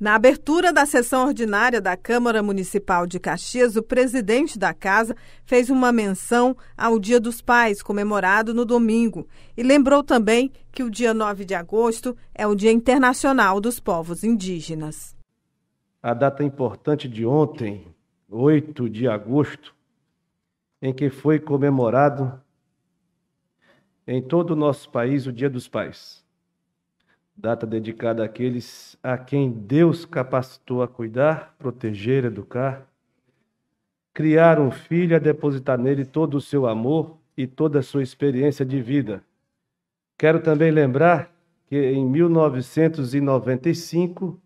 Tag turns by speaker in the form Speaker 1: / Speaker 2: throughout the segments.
Speaker 1: Na abertura da sessão ordinária da Câmara Municipal de Caxias, o presidente da casa fez uma menção ao Dia dos Pais, comemorado no domingo, e lembrou também que o dia 9 de agosto é o Dia Internacional dos Povos Indígenas.
Speaker 2: A data importante de ontem, 8 de agosto, em que foi comemorado em todo o nosso país o Dia dos Pais data dedicada àqueles a quem Deus capacitou a cuidar, proteger, educar, criar um filho, a é depositar nele todo o seu amor e toda a sua experiência de vida. Quero também lembrar que em 1995,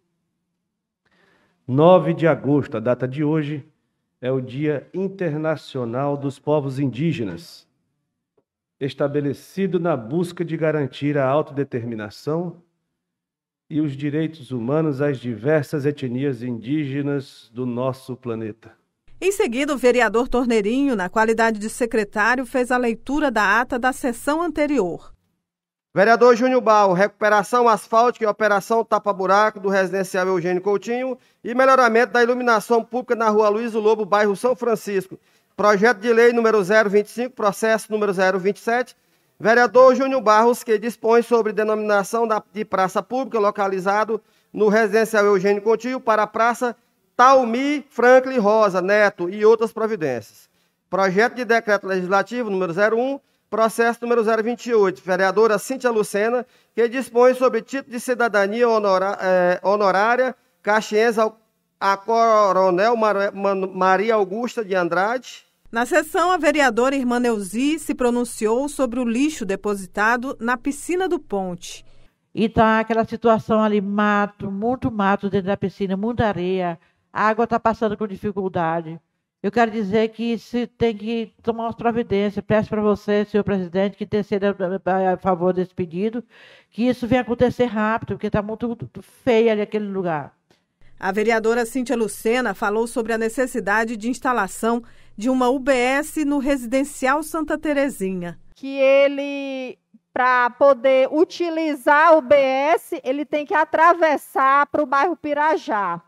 Speaker 2: 9 de agosto, a data de hoje, é o Dia Internacional dos Povos Indígenas, estabelecido na busca de garantir a autodeterminação e os direitos humanos às diversas etnias indígenas do nosso planeta.
Speaker 1: Em seguida, o vereador Torneirinho, na qualidade de secretário, fez a leitura da ata da sessão anterior.
Speaker 3: Vereador Júnior Bal, recuperação asfáltica e operação tapa-buraco do residencial Eugênio Coutinho e melhoramento da iluminação pública na rua Luiz Lobo, bairro São Francisco. Projeto de lei número 025, processo número 027, Vereador Júnior Barros, que dispõe sobre denominação da, de praça pública localizado no residencial Eugênio Contígio para a praça Taumi Franklin Rosa Neto e outras providências. Projeto de decreto legislativo número 01, processo número 028, vereadora Cíntia Lucena, que dispõe sobre título de cidadania honora, eh, honorária caxiense a Coronel Mar, Man, Maria Augusta de Andrade, na sessão, a vereadora Irmã Neuzi se pronunciou sobre o lixo depositado
Speaker 1: na piscina do Ponte. E tá aquela situação ali, mato, muito mato dentro da piscina, muita areia, a água está passando com dificuldade. Eu quero dizer que se tem que tomar as providências. Peço para você, senhor presidente, que terceira eh, a favor desse pedido, que isso venha acontecer rápido, porque está muito feio ali aquele lugar. A vereadora Cíntia Lucena falou sobre a necessidade de instalação de uma UBS no residencial Santa Terezinha. Que ele,
Speaker 4: para poder utilizar a UBS, ele tem que atravessar para o bairro Pirajá.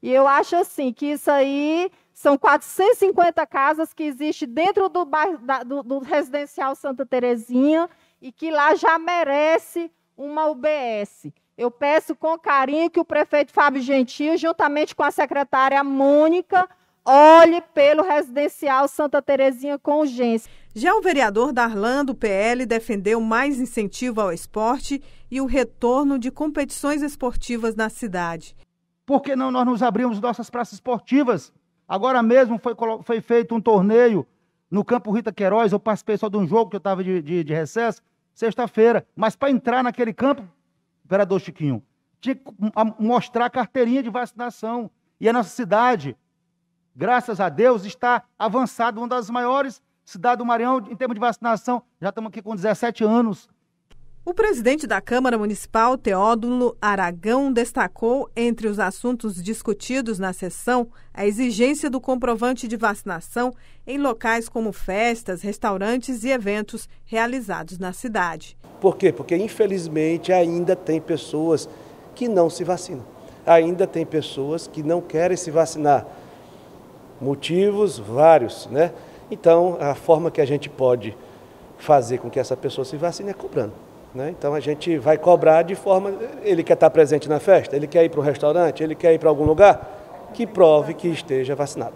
Speaker 4: E eu acho assim que isso aí são 450 casas que existem dentro do, bairro, da, do, do residencial Santa Terezinha e que lá já merece uma UBS. Eu peço com carinho que o prefeito Fábio Gentil, juntamente com a secretária Mônica, olhe pelo residencial
Speaker 1: Santa Terezinha com urgência. Já o vereador Darlan, do PL, defendeu mais incentivo ao esporte e o retorno de competições esportivas na cidade.
Speaker 3: Por que não nós nos abrimos nossas praças esportivas? Agora mesmo foi, foi feito um torneio no Campo Rita Queiroz, eu participei só de um jogo que eu estava de, de, de recesso, sexta-feira. Mas para entrar naquele campo, vereador Chiquinho, tinha que mostrar a carteirinha de vacinação. E a nossa cidade, graças a Deus, está avançada, uma das maiores cidades do Maranhão em termos de vacinação. Já estamos aqui com 17 anos
Speaker 1: o presidente da Câmara Municipal, Teódulo Aragão, destacou entre os assuntos discutidos na sessão a exigência do comprovante de vacinação em locais como festas, restaurantes e eventos realizados na cidade.
Speaker 2: Por quê? Porque infelizmente ainda tem pessoas que não se vacinam. Ainda tem pessoas que não querem se vacinar. Motivos vários, né? Então, a forma que a gente pode fazer com que essa pessoa se vacine é cobrando. Né? Então a gente vai cobrar de forma. Ele quer estar presente na festa, ele quer ir para um restaurante, ele quer ir para algum lugar, que prove que esteja vacinado.